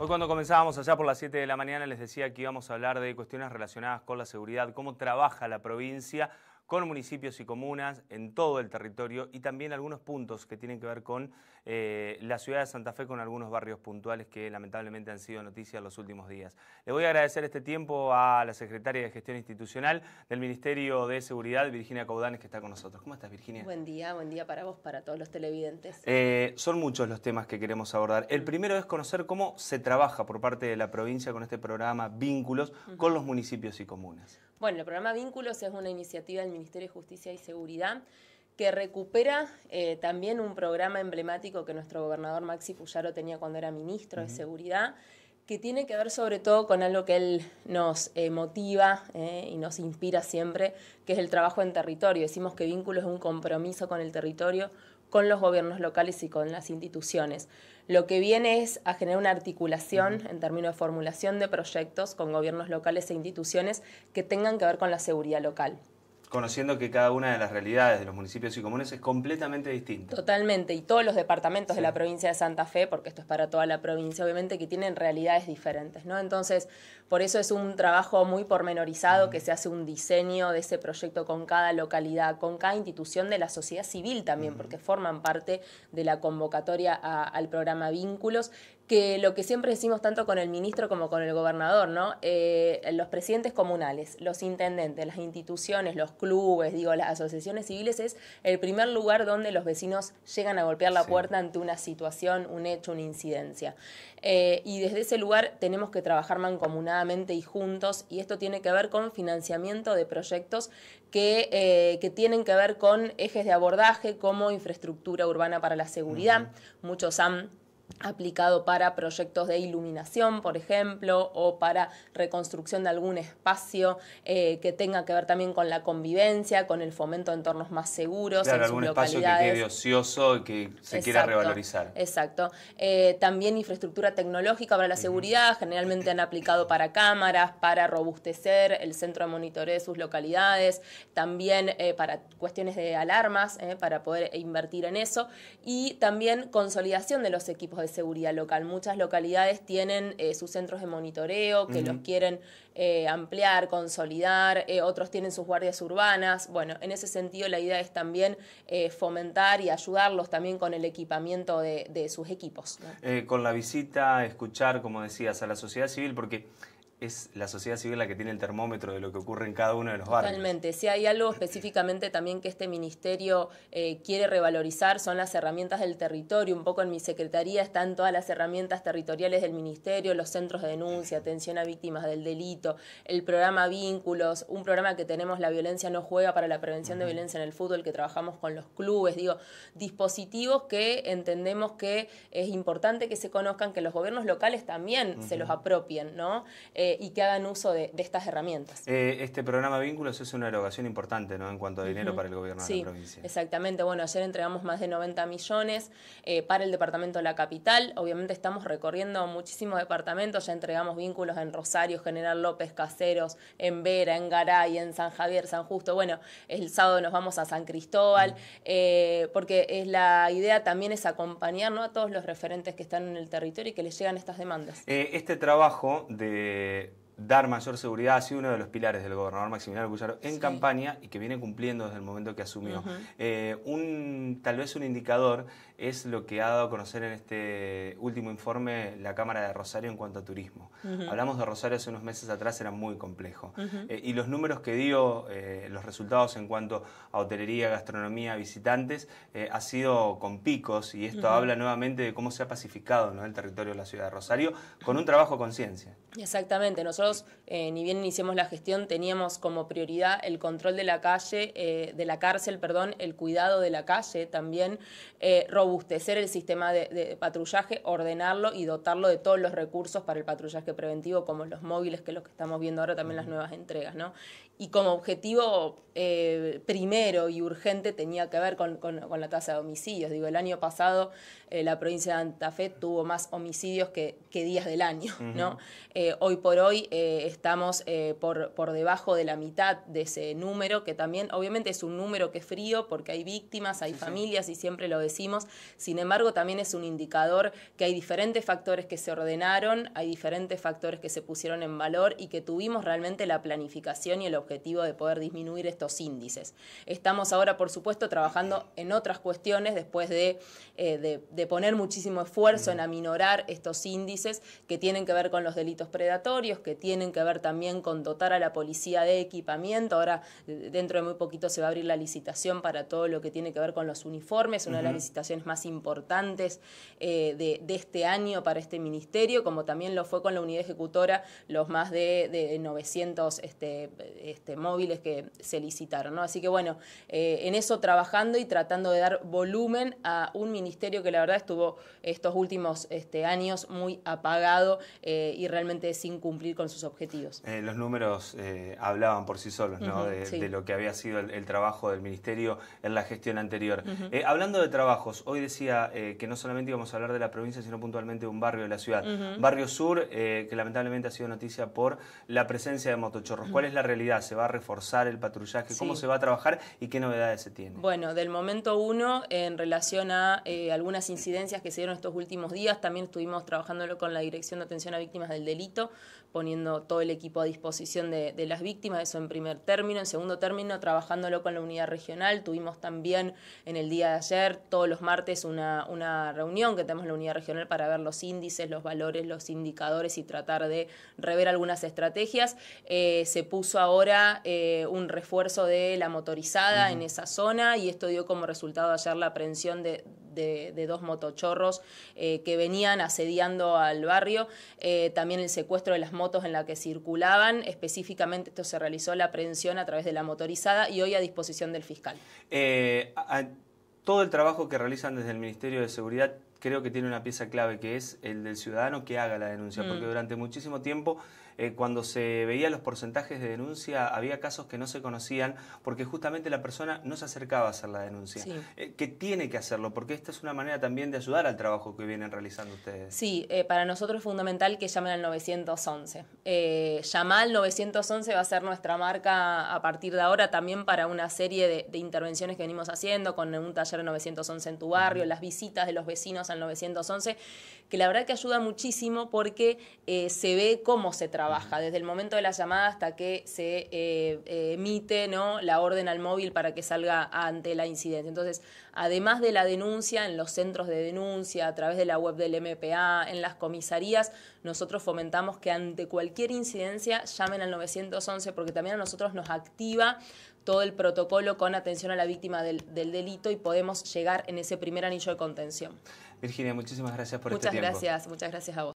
Hoy cuando comenzábamos allá por las 7 de la mañana les decía que íbamos a hablar de cuestiones relacionadas con la seguridad, cómo trabaja la provincia con municipios y comunas en todo el territorio y también algunos puntos que tienen que ver con eh, la ciudad de Santa Fe, con algunos barrios puntuales que lamentablemente han sido noticias los últimos días. Le voy a agradecer este tiempo a la secretaria de Gestión Institucional del Ministerio de Seguridad, Virginia Caudanes, que está con nosotros. ¿Cómo estás, Virginia? Buen día, buen día para vos, para todos los televidentes. Eh, son muchos los temas que queremos abordar. El primero es conocer cómo se trabaja por parte de la provincia con este programa Vínculos con los municipios y comunas. Bueno, el programa Vínculos es una iniciativa del Ministerio de Justicia y Seguridad que recupera eh, también un programa emblemático que nuestro gobernador Maxi Fullaro tenía cuando era ministro de Seguridad, que tiene que ver sobre todo con algo que él nos eh, motiva eh, y nos inspira siempre, que es el trabajo en territorio. Decimos que Vínculos es un compromiso con el territorio, con los gobiernos locales y con las instituciones. Lo que viene es a generar una articulación en términos de formulación de proyectos con gobiernos locales e instituciones que tengan que ver con la seguridad local conociendo que cada una de las realidades de los municipios y comunes es completamente distinta. Totalmente, y todos los departamentos de la provincia de Santa Fe, porque esto es para toda la provincia, obviamente que tienen realidades diferentes, ¿no? Entonces, por eso es un trabajo muy pormenorizado que se hace un diseño de ese proyecto con cada localidad, con cada institución de la sociedad civil también, porque forman parte de la convocatoria al programa Vínculos, que lo que siempre decimos tanto con el ministro como con el gobernador, ¿no? Eh, los presidentes comunales, los intendentes, las instituciones, los clubes, digo, las asociaciones civiles es el primer lugar donde los vecinos llegan a golpear la puerta ante una situación, un hecho, una incidencia. Eh, y desde ese lugar tenemos que trabajar mancomunadamente y juntos, y esto tiene que ver con financiamiento de proyectos que, eh, que tienen que ver con ejes de abordaje como infraestructura urbana para la seguridad. Muchos han aplicado para proyectos de iluminación, por ejemplo, o para reconstrucción de algún espacio eh, que tenga que ver también con la convivencia, con el fomento de entornos más seguros. en algún espacio que quede ocioso y que se quiera revalorizar. Exacto. Eh, también infraestructura tecnológica para la seguridad, generalmente han aplicado para cámaras, para robustecer el centro de monitoreo de sus localidades, también eh, para cuestiones de alarmas, para poder invertir en eso, y también consolidación de los equipos de seguridad local. Muchas localidades tienen eh, sus centros de monitoreo que los quieren eh, ampliar, consolidar, eh, otros tienen sus guardias urbanas. Bueno, en ese sentido la idea es también fomentar y ayudarlos también con el equipamiento de, sus equipos. con la visita, escuchar, como decías, a la sociedad civil, porque es la sociedad civil la que tiene el termómetro de lo que ocurre en cada uno de los barrios. Totalmente. Si hay algo específicamente también que este ministerio eh, quiere revalorizar, son las herramientas del territorio. Un poco en mi secretaría están todas las herramientas territoriales del ministerio, los centros de denuncia, atención a víctimas del delito, el programa Vínculos, un programa que tenemos, La Violencia no juega para la prevención de violencia en el fútbol, que trabajamos con los clubes, digo, dispositivos que entendemos que es importante que se conozcan, que los gobiernos locales también se los apropien, ¿no? Eh, eh, y que hagan uso de, estas herramientas. Eh, este programa Vínculos es una erogación importante ¿no? en cuanto a dinero para el gobierno de la provincia. Exactamente, bueno, ayer entregamos más de 90 millones eh, para el departamento de la capital, obviamente estamos recorriendo muchísimos departamentos, ya entregamos vínculos en Rosario, General López, Caseros, en Vera, en Garay, en San Javier, San Justo, bueno, el sábado nos vamos a San Cristóbal, porque es la idea también es acompañar a todos los referentes que están en el territorio y que les llegan estas demandas. este trabajo de dar mayor seguridad ha sido uno de los pilares del gobernador Maximiliano Cuyaro en campaña y que viene cumpliendo desde el momento que asumió. Eh, un, tal vez un indicador es lo que ha dado a conocer en este último informe la Cámara de Rosario en cuanto a turismo. Hablamos de Rosario hace unos meses atrás, era muy complejo. Eh, y los números que dio, eh, los resultados en cuanto a hotelería, gastronomía, visitantes, eh, ha sido con picos y esto habla nuevamente de cómo se ha pacificado ¿no? el territorio de la ciudad de Rosario con un trabajo con conciencia. Exactamente, nosotros ni bien iniciamos la gestión teníamos como prioridad el control de la calle, de la cárcel, perdón, el cuidado de la calle también robustecer el sistema de, patrullaje, ordenarlo y dotarlo de todos los recursos para el patrullaje preventivo, como los móviles, que es lo que estamos viendo ahora también las nuevas entregas, ¿no? Y como objetivo eh, primero y urgente tenía que ver con, la tasa de homicidios. Digo, el año pasado eh, la provincia de Santa Fe tuvo más homicidios que, días del año, eh, hoy por hoy estamos por, debajo de la mitad de ese número, que también obviamente es un número que es frío porque hay víctimas, hay familias y siempre lo decimos, sin embargo, también es un indicador que hay diferentes factores que se ordenaron, hay diferentes factores que se pusieron en valor y que tuvimos realmente la planificación y el objetivo de poder disminuir estos índices. Estamos ahora, por supuesto, trabajando en otras cuestiones después de, eh, poner muchísimo esfuerzo en mm. aminorar estos índices que tienen que ver con los delitos predatorios, que tienen que ver también con dotar a la policía de equipamiento. Ahora, dentro de muy poquito se va a abrir la licitación para todo lo que tiene que ver con los uniformes, una de las licitaciones más importantes eh, de, este año para este ministerio, como también lo fue con la unidad ejecutora, los más de, 900 este, este, móviles que se licitaron. Así que bueno, eh, en eso trabajando y tratando de dar volumen a un ministerio que la verdad estuvo estos últimos este, años muy apagado eh, y realmente sin cumplir con sus objetivos. los números hablaban por sí solos ¿no? de, lo que había sido el, trabajo del ministerio en la gestión anterior. hablando de trabajos, hoy decía eh, que no solamente íbamos a hablar de la provincia, sino puntualmente de un barrio de la ciudad. Barrio Sur, eh, que lamentablemente ha sido noticia por la presencia de motochorros. ¿Cuál es la realidad? ¿Se va a reforzar el patrullaje? ¿Cómo se va a trabajar y qué novedades se tienen? Bueno, del momento uno, en relación a eh, algunas incidencias que se dieron estos últimos días, también estuvimos trabajándolo con la Dirección de Atención a Víctimas del Delito, poniendo todo el equipo a disposición de las víctimas, eso en primer término. En segundo término, trabajándolo con la unidad regional, tuvimos también en el día de ayer, todos los martes, es una, una reunión que tenemos en la unidad regional para ver los índices, los valores, los indicadores y tratar de rever algunas estrategias. Eh, se puso ahora eh, un refuerzo de la motorizada en esa zona y esto dio como resultado ayer la aprehensión de, dos motochorros eh, que venían asediando al barrio, también el secuestro de las motos en la que circulaban, específicamente esto se realizó la aprehensión a través de la motorizada y hoy a disposición del fiscal todo el trabajo que realizan desde el Ministerio de Seguridad creo que tiene una pieza clave que es el del ciudadano que haga la denuncia, porque mm. durante muchísimo tiempo eh, cuando se veían los porcentajes de denuncia, había casos que no se conocían porque justamente la persona no se acercaba a hacer la denuncia, eh, que tiene que hacerlo, porque esta es una manera también de ayudar al trabajo que vienen realizando ustedes. Sí, eh, para nosotros es fundamental que llamen al 911. llamar al 911 va a ser nuestra marca a partir de ahora también para una serie de, intervenciones que venimos haciendo con un taller 911 en tu barrio, las visitas de los vecinos al 911 que la verdad que ayuda muchísimo porque eh, se ve cómo se trabaja, desde el momento de la llamada hasta que se eh, eh, emite la orden al móvil para que salga ante la incidencia. Entonces, además de la denuncia, en los centros de denuncia, a través de la web del MPA, en las comisarías, nosotros fomentamos que ante cualquier incidencia llamen al 911 porque también a nosotros nos activa todo el protocolo con atención a la víctima del, delito y podemos llegar en ese primer anillo de contención. Virginia, muchísimas gracias por este Muchas este gracias, muchas gracias a vos.